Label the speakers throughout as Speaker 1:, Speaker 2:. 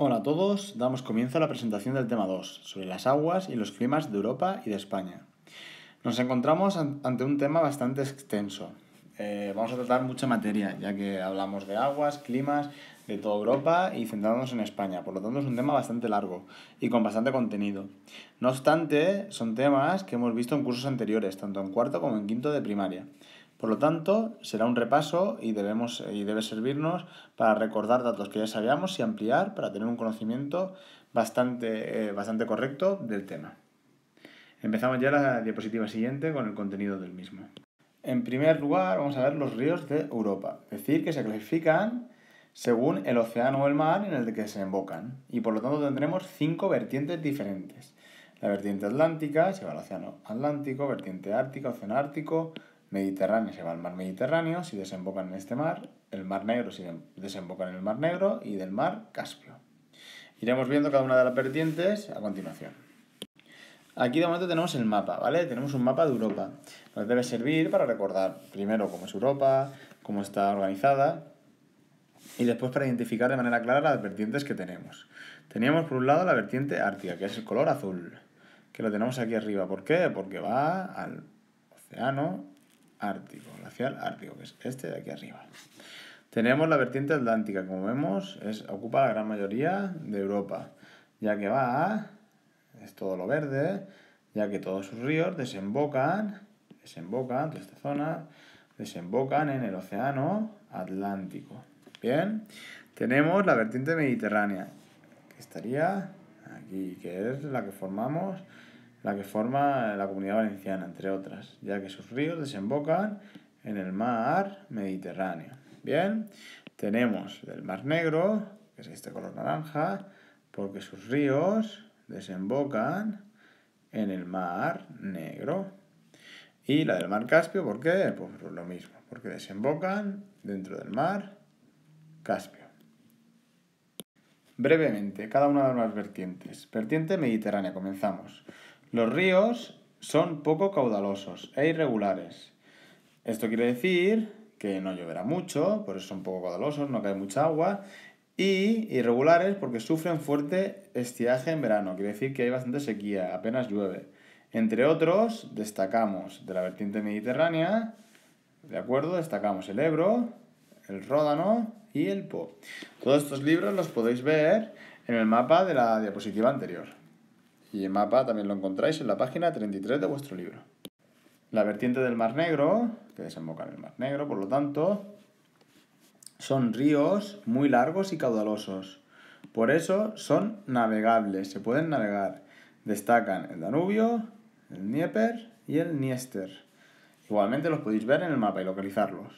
Speaker 1: Hola a todos, damos comienzo a la presentación del tema 2, sobre las aguas y los climas de Europa y de España. Nos encontramos ante un tema bastante extenso. Eh, vamos a tratar mucha materia, ya que hablamos de aguas, climas, de toda Europa y centrándonos en España. Por lo tanto, es un tema bastante largo y con bastante contenido. No obstante, son temas que hemos visto en cursos anteriores, tanto en cuarto como en quinto de primaria. Por lo tanto, será un repaso y, debemos, y debe servirnos para recordar datos que ya sabíamos y ampliar para tener un conocimiento bastante, eh, bastante correcto del tema. Empezamos ya la diapositiva siguiente con el contenido del mismo. En primer lugar, vamos a ver los ríos de Europa, es decir, que se clasifican según el océano o el mar en el que se embocan, y por lo tanto tendremos cinco vertientes diferentes. La vertiente atlántica se va al océano Atlántico, vertiente ártica, océano Ártico, Mediterráneo se va al mar Mediterráneo, si desembocan en este mar, el mar Negro si desembocan en el mar Negro y del mar Caspio. Iremos viendo cada una de las vertientes a continuación. Aquí de momento tenemos el mapa, ¿vale? Tenemos un mapa de Europa. Nos debe servir para recordar primero cómo es Europa, cómo está organizada y después para identificar de manera clara las vertientes que tenemos. Teníamos por un lado la vertiente ártica, que es el color azul, que lo tenemos aquí arriba. ¿Por qué? Porque va al océano ártico, glacial ártico, que es este de aquí arriba. Tenemos la vertiente atlántica, como vemos, ocupa la gran mayoría de Europa, ya que va, es todo lo verde, ya que todos sus ríos desembocan, desembocan, toda esta zona, desembocan en el océano Atlántico. Bien, tenemos la vertiente mediterránea, que estaría aquí, que es la que formamos la que forma la comunidad valenciana, entre otras, ya que sus ríos desembocan en el mar Mediterráneo. Bien, tenemos el Mar Negro, que es este color naranja, porque sus ríos desembocan en el Mar Negro. Y la del Mar Caspio, ¿por qué? Pues lo mismo, porque desembocan dentro del Mar Caspio. Brevemente, cada una de las vertientes. Vertiente mediterránea, comenzamos. Los ríos son poco caudalosos e irregulares. Esto quiere decir que no lloverá mucho, por eso son poco caudalosos, no cae mucha agua, y irregulares porque sufren fuerte estiaje en verano, quiere decir que hay bastante sequía, apenas llueve. Entre otros, destacamos de la vertiente mediterránea, ¿de acuerdo? Destacamos el Ebro, el Ródano y el Po. Todos estos libros los podéis ver en el mapa de la diapositiva anterior. Y el mapa también lo encontráis en la página 33 de vuestro libro. La vertiente del Mar Negro, que desemboca en el Mar Negro, por lo tanto, son ríos muy largos y caudalosos. Por eso son navegables, se pueden navegar. Destacan el Danubio, el Dnieper y el Niester. Igualmente los podéis ver en el mapa y localizarlos.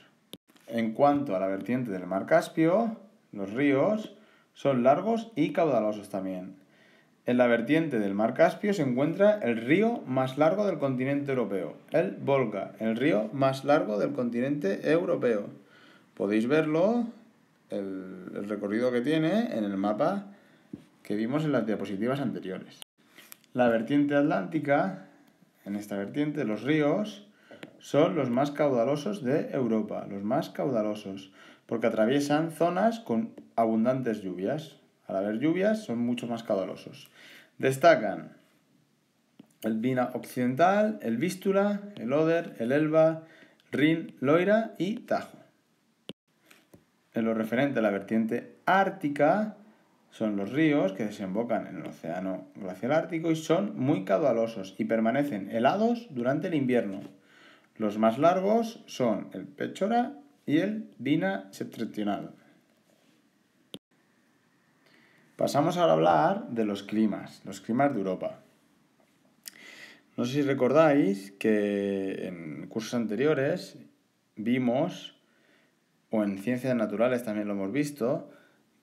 Speaker 1: En cuanto a la vertiente del mar Caspio, los ríos son largos y caudalosos también. En la vertiente del mar Caspio se encuentra el río más largo del continente europeo, el Volga, el río más largo del continente europeo. Podéis verlo, el, recorrido que tiene, en el mapa que vimos en las diapositivas anteriores. La vertiente atlántica, en esta vertiente los ríos son los más caudalosos de Europa, los más caudalosos, porque atraviesan zonas con abundantes lluvias. Para ver lluvias, son mucho más caudalosos. Destacan el Vina Occidental, el Vístula, el Oder, el Elba, Rin, Loira y Tajo. En lo referente a la vertiente ártica, son los ríos que desembocan en el océano glacial ártico y son muy caudalosos y permanecen helados durante el invierno. Los más largos son el Pechora y el Vina septentrional. Pasamos ahora a hablar de los climas, los climas de Europa. No sé si recordáis que en cursos anteriores vimos, o en ciencias naturales también lo hemos visto,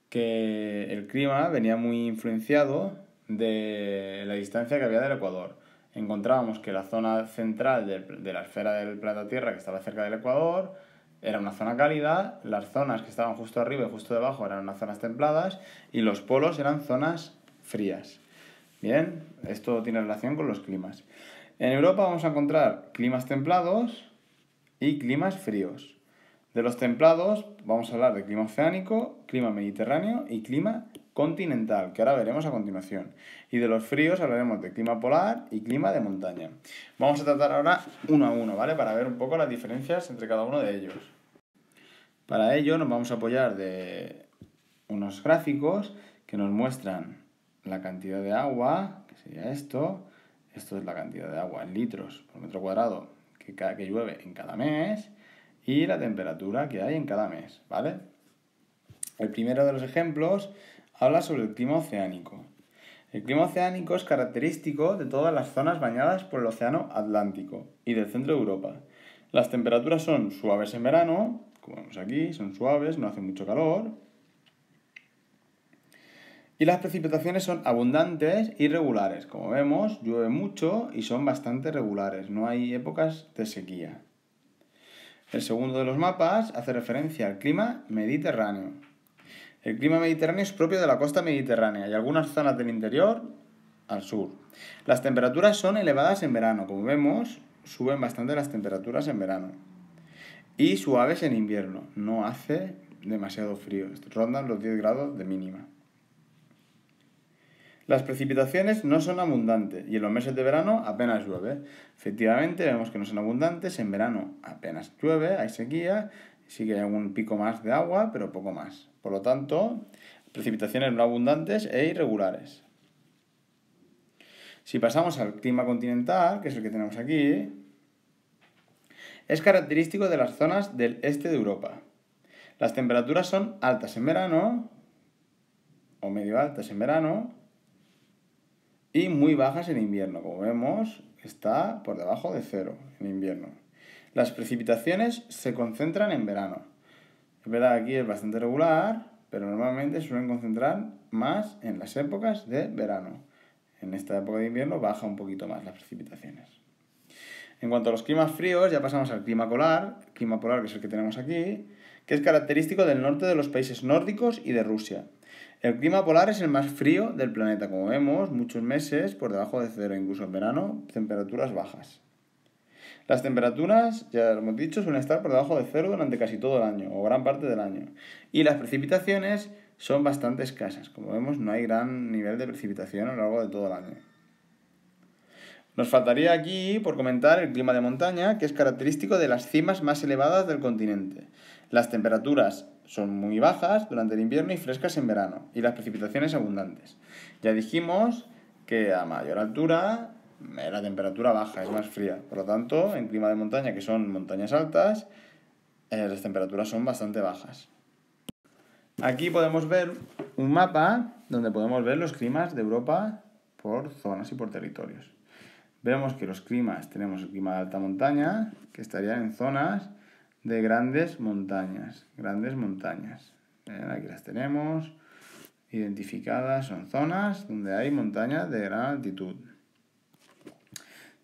Speaker 1: que el clima venía muy influenciado de la distancia que había del Ecuador. Encontrábamos que la zona central de, la esfera del planeta Tierra, que estaba cerca del Ecuador, era una zona cálida, las zonas que estaban justo arriba y justo debajo eran unas zonas templadas y los polos eran zonas frías. Bien, esto tiene relación con los climas. En Europa vamos a encontrar climas templados y climas fríos. De los templados vamos a hablar de clima oceánico, clima mediterráneo y clima continental, que ahora veremos a continuación. Y de los fríos hablaremos de clima polar y clima de montaña. Vamos a tratar ahora uno a uno, ¿vale? Para ver un poco las diferencias entre cada uno de ellos. Para ello nos vamos a apoyar de unos gráficos que nos muestran la cantidad de agua, que sería esto, esto es la cantidad de agua en litros por metro cuadrado que, que llueve en cada mes y la temperatura que hay en cada mes, ¿vale? El primero de los ejemplos habla sobre el clima oceánico. El clima oceánico es característico de todas las zonas bañadas por el Océano Atlántico y del centro de Europa. Las temperaturas son suaves en verano, como vemos aquí, son suaves, no hace mucho calor. Y las precipitaciones son abundantes y regulares. Como vemos, llueve mucho y son bastante regulares, no hay épocas de sequía. El segundo de los mapas hace referencia al clima mediterráneo. El clima mediterráneo es propio de la costa mediterránea y algunas zonas del interior al sur. Las temperaturas son elevadas en verano, como vemos, suben bastante las temperaturas en verano. Y suaves en invierno, no hace demasiado frío, rondan los 10 grados de mínima. Las precipitaciones no son abundantes y en los meses de verano apenas llueve. Efectivamente, vemos que no son abundantes, en verano apenas llueve, hay sequía, sí que hay algún pico más de agua, pero poco más. Por lo tanto, precipitaciones no abundantes e irregulares. Si pasamos al clima continental, que es el que tenemos aquí, es característico de las zonas del este de Europa. Las temperaturas son altas en verano, o medio altas en verano, y muy bajas en invierno. Como vemos, está por debajo de cero en invierno. Las precipitaciones se concentran en verano es verdad aquí es bastante regular, pero normalmente suelen concentrar más en las épocas de verano. En esta época de invierno baja un poquito más las precipitaciones. En cuanto a los climas fríos, ya pasamos al clima polar, clima polar que es el que tenemos aquí, que es característico del norte de los países nórdicos y de Rusia. El clima polar es el más frío del planeta, como vemos, muchos meses por debajo de cero, incluso en verano, temperaturas bajas. Las temperaturas, ya lo hemos dicho, suelen estar por debajo de cero durante casi todo el año o gran parte del año. Y las precipitaciones son bastante escasas. Como vemos, no hay gran nivel de precipitación a lo largo de todo el año. Nos faltaría aquí por comentar el clima de montaña, que es característico de las cimas más elevadas del continente. Las temperaturas son muy bajas durante el invierno y frescas en verano, y las precipitaciones abundantes. Ya dijimos que a mayor altura eh, la temperatura baja, es más fría. Por lo tanto, en clima de montaña, que son montañas altas, eh, las temperaturas son bastante bajas. Aquí podemos ver un mapa donde podemos ver los climas de Europa por zonas y por territorios. Vemos que los climas, tenemos el clima de alta montaña, que estaría en zonas de grandes montañas, grandes montañas. aquí las tenemos identificadas, son zonas donde hay montañas de gran altitud.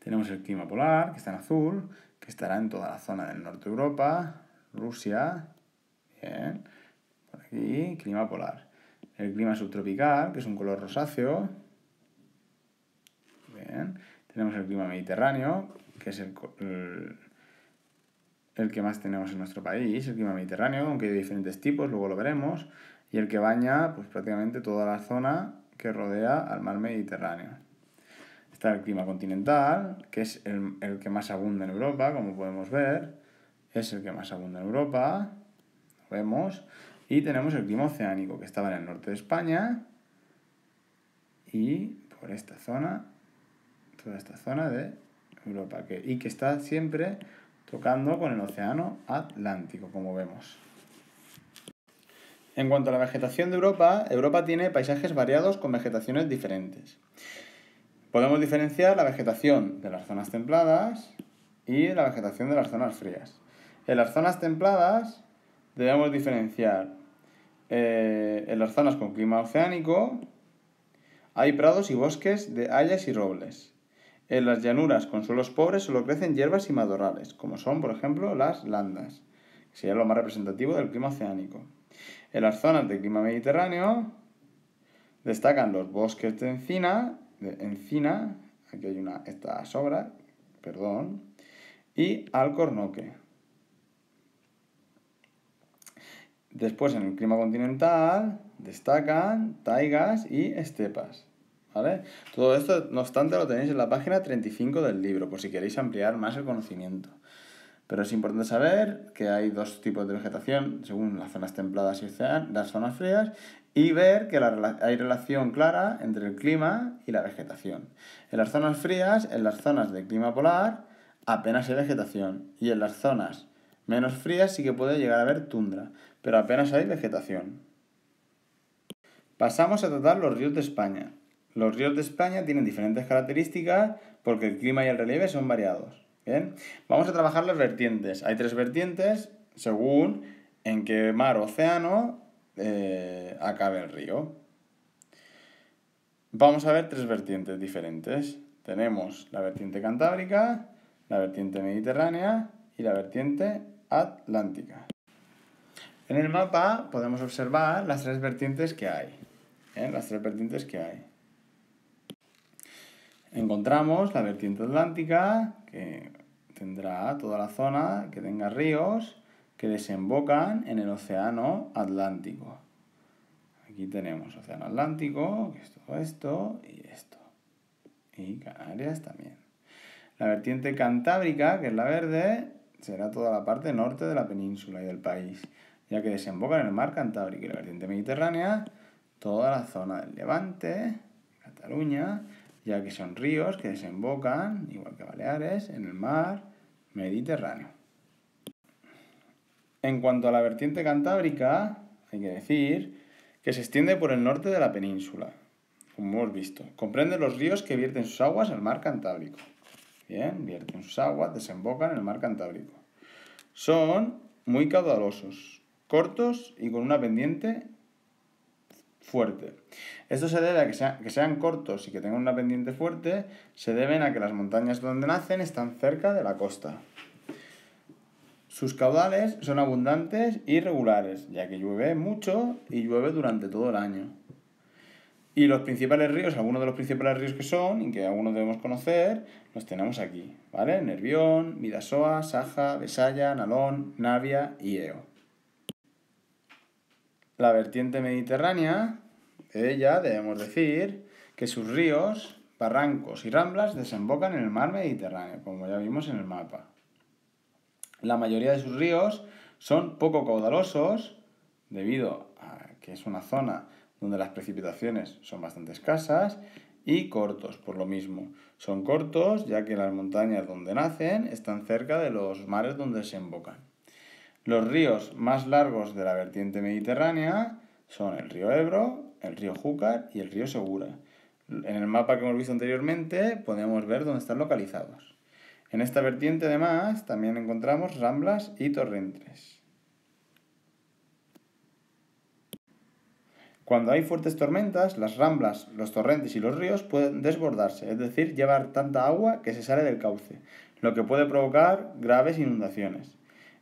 Speaker 1: Tenemos el clima polar, que está en azul, que estará en toda la zona del norte de Europa, Rusia, bien, por aquí, clima polar. El clima subtropical, que es un color rosáceo, bien. Tenemos el clima mediterráneo, que es el, el, que más tenemos en nuestro país, el clima mediterráneo, aunque hay diferentes tipos, luego lo veremos, y el que baña pues, prácticamente toda la zona que rodea al mar Mediterráneo. Está el clima continental, que es el, que más abunda en Europa, como podemos ver. Es el que más abunda en Europa. Lo vemos. Y tenemos el clima oceánico, que estaba en el norte de España. Y por esta zona, toda esta zona de Europa. Que, y que está siempre tocando con el océano Atlántico, como vemos. En cuanto a la vegetación de Europa, Europa tiene paisajes variados con vegetaciones diferentes. Podemos diferenciar la vegetación de las zonas templadas y la vegetación de las zonas frías. En las zonas templadas debemos diferenciar eh, en las zonas con clima oceánico hay prados y bosques de hayas y robles. En las llanuras con suelos pobres solo crecen hierbas y matorrales, como son, por ejemplo, las landas, que sería lo más representativo del clima oceánico. En las zonas de clima mediterráneo destacan los bosques de encina encina, aquí hay una, esta sobra, perdón, y alcornoque. Después, en el clima continental, destacan taigas y estepas. ¿Vale? Todo esto, no obstante, lo tenéis en la página 35 del libro, por si queréis ampliar más el conocimiento. Pero es importante saber que hay dos tipos de vegetación según las zonas templadas y las zonas frías y ver que hay relación clara entre el clima y la vegetación. En las zonas frías, en las zonas de clima polar, apenas hay vegetación y en las zonas menos frías sí que puede llegar a haber tundra, pero apenas hay vegetación. Pasamos a tratar los ríos de España. Los ríos de España tienen diferentes características porque el clima y el relieve son variados. Vamos a trabajar las vertientes. Hay tres vertientes según en qué mar o océano eh, acabe el río. Vamos a ver tres vertientes diferentes. Tenemos la vertiente cantábrica, la vertiente mediterránea y la vertiente atlántica. En el mapa podemos observar las tres vertientes que hay. ¿eh? Las tres vertientes que hay. Encontramos la vertiente atlántica, que tendrá toda la zona que tenga ríos, que desembocan en el Océano Atlántico. Aquí tenemos Océano Atlántico, que es todo esto y esto. Y Canarias también. La vertiente cantábrica, que es la verde, será toda la parte norte de la península y del país, ya que desembocan en el mar Cantábrico y la vertiente mediterránea, toda la zona del Levante, Cataluña, ya que son ríos que desembocan, igual que Baleares, en el mar Mediterráneo. En cuanto a la vertiente cantábrica, hay que decir que se extiende por el norte de la península, como hemos visto. Comprende los ríos que vierten sus aguas el mar Cantábrico. Bien, vierten sus aguas, desembocan en el mar Cantábrico. Son muy caudalosos, cortos y con una pendiente fuerte. Esto se debe a que, sean cortos y que tengan una pendiente fuerte, se deben a que las montañas donde nacen están cerca de la costa. Sus caudales son abundantes y regulares, ya que llueve mucho y llueve durante todo el año. Y los principales ríos, algunos de los principales ríos que son y que algunos debemos conocer, los tenemos aquí, ¿vale? Nervión, Midasoa, Saja, Besaya, Nalón, Navia y Eo. La vertiente mediterránea, ella debemos decir que sus ríos, barrancos y ramblas desembocan en el mar Mediterráneo, como ya vimos en el mapa. La mayoría de sus ríos son poco caudalosos debido a que es una zona donde las precipitaciones son bastante escasas y cortos por lo mismo. Son cortos ya que las montañas donde nacen están cerca de los mares donde se embocan. Los ríos más largos de la vertiente mediterránea son el río Ebro, el río Júcar y el río Segura. En el mapa que hemos visto anteriormente podemos ver dónde están localizados. En esta vertiente además también encontramos ramblas y torrentes. Cuando hay fuertes tormentas, las ramblas, los torrentes y los ríos pueden desbordarse, es decir, llevar tanta agua que se sale del cauce, lo que puede provocar graves inundaciones.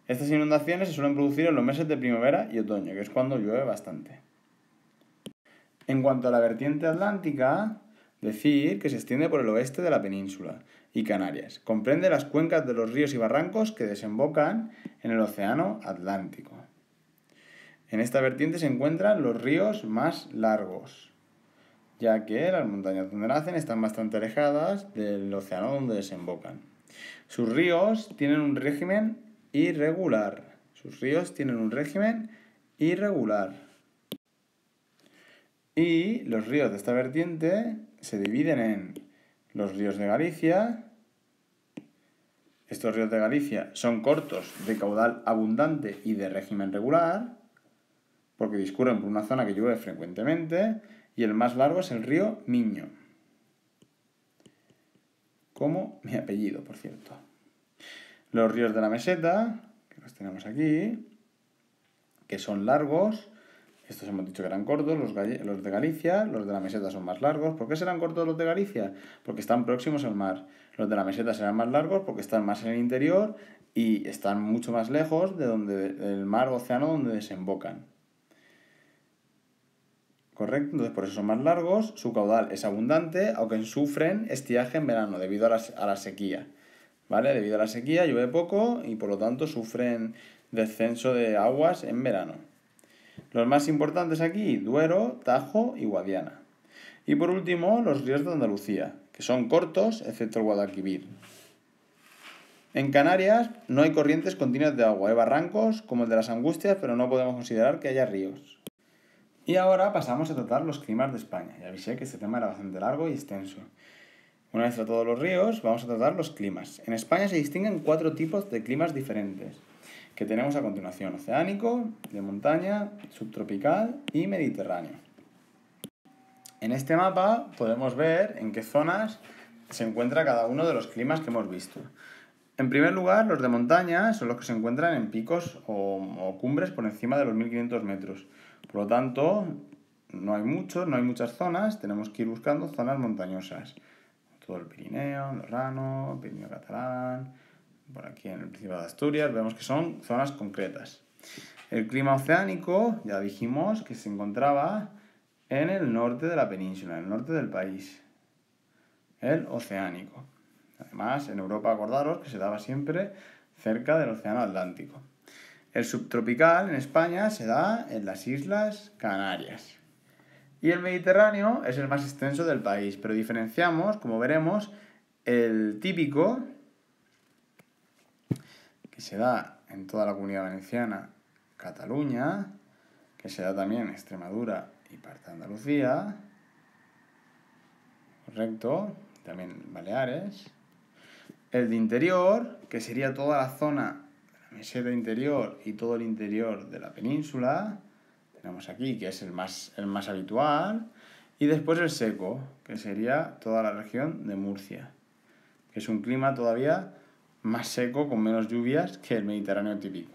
Speaker 1: Estas inundaciones se suelen producir en los meses de primavera y otoño, que es cuando llueve bastante. En cuanto a la vertiente atlántica, decir que se extiende por el oeste de la península, y Canarias. Comprende las cuencas de los ríos y barrancos que desembocan en el Océano Atlántico. En esta vertiente se encuentran los ríos más largos, ya que las montañas donde nacen están bastante alejadas del océano donde desembocan. Sus ríos tienen un régimen irregular. Sus ríos tienen un régimen irregular. Y los ríos de esta vertiente se dividen en los ríos de Galicia. Estos ríos de Galicia son cortos, de caudal abundante y de régimen regular, porque discurren por una zona que llueve frecuentemente, y el más largo es el río Miño. Como mi apellido, por cierto. Los ríos de la meseta, que los tenemos aquí, que son largos, estos hemos dicho que eran cortos, los, los de Galicia, los de la meseta son más largos. ¿Por qué serán cortos los de Galicia? Porque están próximos al mar. Los de la meseta serán más largos porque están más en el interior y están mucho más lejos de donde del mar o océano donde desembocan. ¿Correcto? Entonces por eso son más largos, su caudal es abundante, aunque sufren estiaje en verano debido a la, a la sequía. ¿Vale? Debido a la sequía llueve poco y por lo tanto sufren descenso de aguas en verano. Los más importantes aquí, Duero, Tajo y Guadiana. Y por último, los ríos de Andalucía, que son cortos, excepto el Guadalquivir. En Canarias no hay corrientes continuas de agua, hay ¿eh? barrancos como el de las Angustias, pero no podemos considerar que haya ríos. Y ahora pasamos a tratar los climas de España. Ya avisé que este tema era bastante largo y extenso. Una vez tratados los ríos, vamos a tratar los climas. En España se distinguen cuatro tipos de climas diferentes que tenemos a continuación, oceánico, de montaña, subtropical y mediterráneo. En este mapa podemos ver en qué zonas se encuentra cada uno de los climas que hemos visto. En primer lugar, los de montaña son los que se encuentran en picos o, cumbres por encima de los 1500 metros. Por lo tanto, no hay muchos, no hay muchas zonas, tenemos que ir buscando zonas montañosas. Todo el Pirineo, Andorrano, Pirineo Catalán, por aquí en el Principado de Asturias, vemos que son zonas concretas. El clima oceánico, ya dijimos que se encontraba en el norte de la península, en el norte del país. El oceánico. Además, en Europa, acordaros que se daba siempre cerca del Océano Atlántico. El subtropical en España se da en las Islas Canarias. Y el Mediterráneo es el más extenso del país, pero diferenciamos, como veremos, el típico, se da en toda la comunidad valenciana, Cataluña, que se da también en Extremadura y parte de Andalucía, correcto, también Baleares. El de interior, que sería toda la zona de la meseta interior y todo el interior de la península, tenemos aquí, que es el más, el más habitual. Y después el seco, que sería toda la región de Murcia, que es un clima todavía más seco, con menos lluvias que el Mediterráneo típico.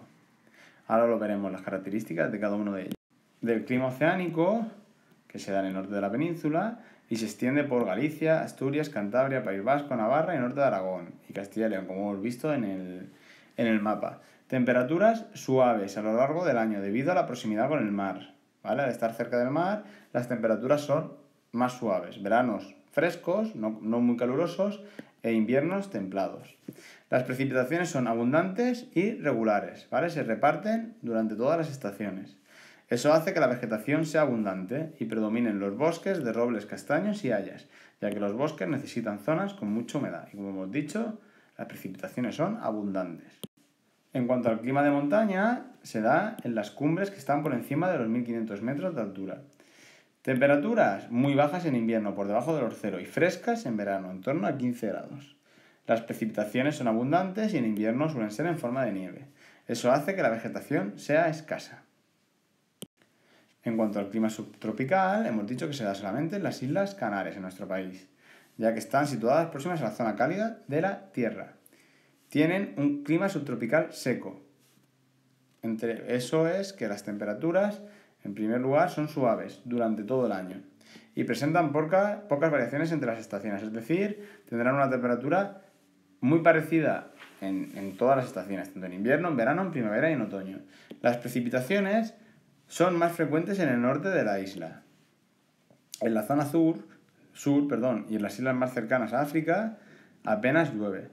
Speaker 1: Ahora lo veremos las características de cada uno de ellos. Del clima oceánico, que se da en el norte de la península, y se extiende por Galicia, Asturias, Cantabria, País Vasco, Navarra y norte de Aragón y Castilla y León, como hemos visto en el, mapa. Temperaturas suaves a lo largo del año debido a la proximidad con el mar. ¿vale? Al estar cerca del mar, las temperaturas son más suaves. Veranos frescos, no, no muy calurosos, e inviernos templados. Las precipitaciones son abundantes y regulares, ¿vale? Se reparten durante todas las estaciones. Eso hace que la vegetación sea abundante y predominen los bosques de robles, castaños y hayas, ya que los bosques necesitan zonas con mucha humedad y como hemos dicho, las precipitaciones son abundantes. En cuanto al clima de montaña, se da en las cumbres que están por encima de los 1500 metros de altura Temperaturas muy bajas en invierno, por debajo de los cero, y frescas en verano, en torno a 15 grados. Las precipitaciones son abundantes y en invierno suelen ser en forma de nieve. Eso hace que la vegetación sea escasa. En cuanto al clima subtropical, hemos dicho que se da solamente en las Islas Canarias, en nuestro país, ya que están situadas próximas a la zona cálida de la Tierra. Tienen un clima subtropical seco. Entre eso es que las temperaturas en primer lugar, son suaves durante todo el año y presentan pocas variaciones entre las estaciones, es decir, tendrán una temperatura muy parecida en, todas las estaciones, tanto en invierno, en verano, en primavera y en otoño. Las precipitaciones son más frecuentes en el norte de la isla. En la zona sur, sur perdón, y en las islas más cercanas a África apenas llueve.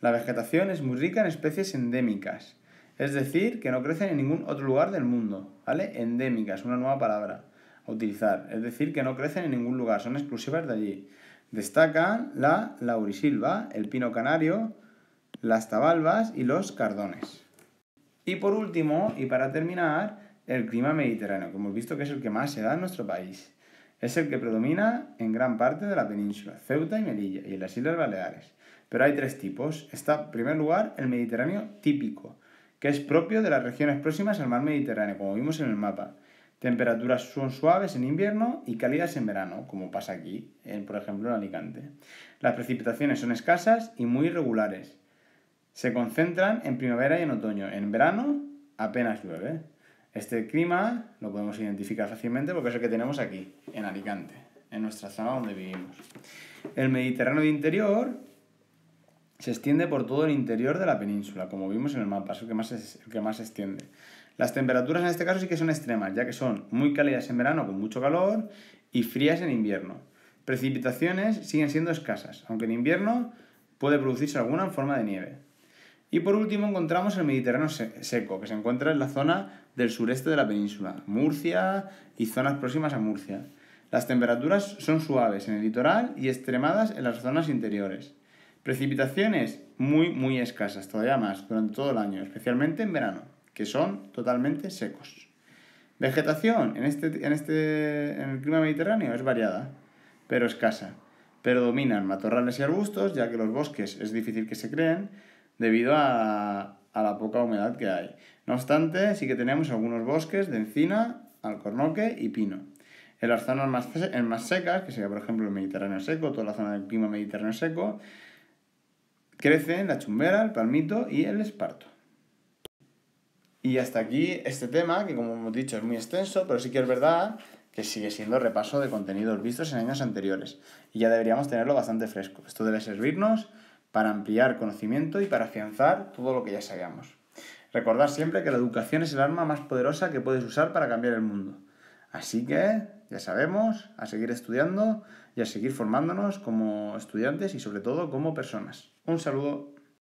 Speaker 1: La vegetación es muy rica en especies endémicas, es decir, que no crecen en ningún otro lugar del mundo. ¿vale? Endémicas, una nueva palabra a utilizar, es decir, que no crecen en ningún lugar, son exclusivas de allí. Destacan la laurisilva, el pino canario, las tabalbas y los cardones. Y por último, y para terminar, el clima mediterráneo, que hemos visto que es el que más se da en nuestro país. Es el que predomina en gran parte de la península, Ceuta y Melilla, y en las Islas Baleares. Pero hay tres tipos. Está, en primer lugar, el mediterráneo típico, que es propio de las regiones próximas al mar Mediterráneo, como vimos en el mapa. Temperaturas son suaves en invierno y cálidas en verano, como pasa aquí, en, por ejemplo, en Alicante. Las precipitaciones son escasas y muy irregulares. Se concentran en primavera y en otoño. En verano apenas llueve. Este clima lo podemos identificar fácilmente porque es el que tenemos aquí, en Alicante, en nuestra zona donde vivimos. El Mediterráneo de interior se extiende por todo el interior de la península, como vimos en el mapa, es el que más, se extiende. Las temperaturas en este caso sí que son extremas, ya que son muy cálidas en verano con mucho calor y frías en invierno. Precipitaciones siguen siendo escasas, aunque en invierno puede producirse alguna en forma de nieve. Y por último encontramos el Mediterráneo seco, que se encuentra en la zona del sureste de la península, Murcia y zonas próximas a Murcia. Las temperaturas son suaves en el litoral y extremadas en las zonas interiores. Precipitaciones muy, muy escasas, todavía más, durante todo el año, especialmente en verano, que son totalmente secos. Vegetación en, este, este el clima mediterráneo es variada, pero escasa. Pero dominan matorrales y arbustos, ya que los bosques es difícil que se creen debido a, la poca humedad que hay. No obstante, sí que tenemos algunos bosques de encina, alcornoque y pino. En las zonas más, más secas, que sería por ejemplo el Mediterráneo seco, toda la zona del clima mediterráneo seco, Crecen la chumbera, el palmito y el esparto. Y hasta aquí este tema, que como hemos dicho es muy extenso, pero sí que es verdad que sigue siendo repaso de contenidos vistos en años anteriores. Y ya deberíamos tenerlo bastante fresco. Esto debe servirnos para ampliar conocimiento y para afianzar todo lo que ya sabíamos. Recordar siempre que la educación es el arma más poderosa que puedes usar para cambiar el mundo. Así que, ya sabemos, a seguir estudiando y a seguir formándonos como estudiantes y sobre todo como personas. Un saludo